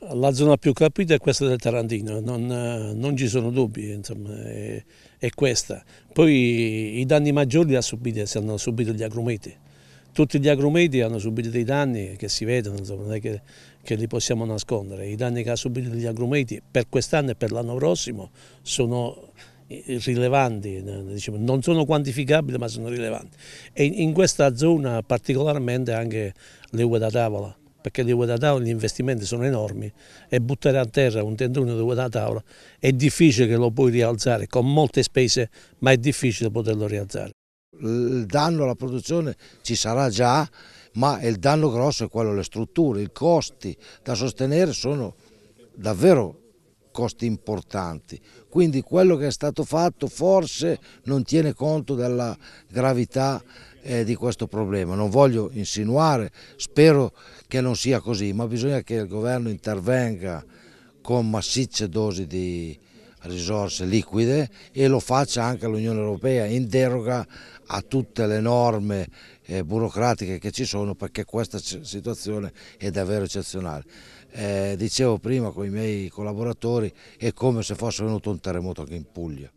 La zona più capita è questa del Tarantino, non, non ci sono dubbi, insomma, è, è, questa. Poi i danni maggiori li, ha subiti, li hanno subito gli agrumeti. Tutti gli agrumeti hanno subito dei danni che si vedono, insomma, non è che, che, li possiamo nascondere. I danni che ha subito gli agrumeti per quest'anno e per l'anno prossimo sono rilevanti, diciamo, non sono quantificabili ma sono rilevanti. E in questa zona particolarmente anche le uve da tavola perché di Guadatauro gli investimenti sono enormi e buttare a terra un tendone di Guadatauro è difficile che lo puoi rialzare, con molte spese, ma è difficile poterlo rialzare. Il danno alla produzione ci sarà già, ma il danno grosso è quello alle strutture, i costi da sostenere sono davvero costi importanti. Quindi quello che è stato fatto forse non tiene conto della gravità eh, di questo problema. Non voglio insinuare, spero che non sia così, ma bisogna che il governo intervenga con massicce dosi di, risorse liquide e lo faccia anche l'Unione Europea in deroga a tutte le norme eh, burocratiche che ci sono perché questa situazione è davvero eccezionale. Eh, dicevo prima con i miei collaboratori è come se fosse venuto un terremoto anche in Puglia.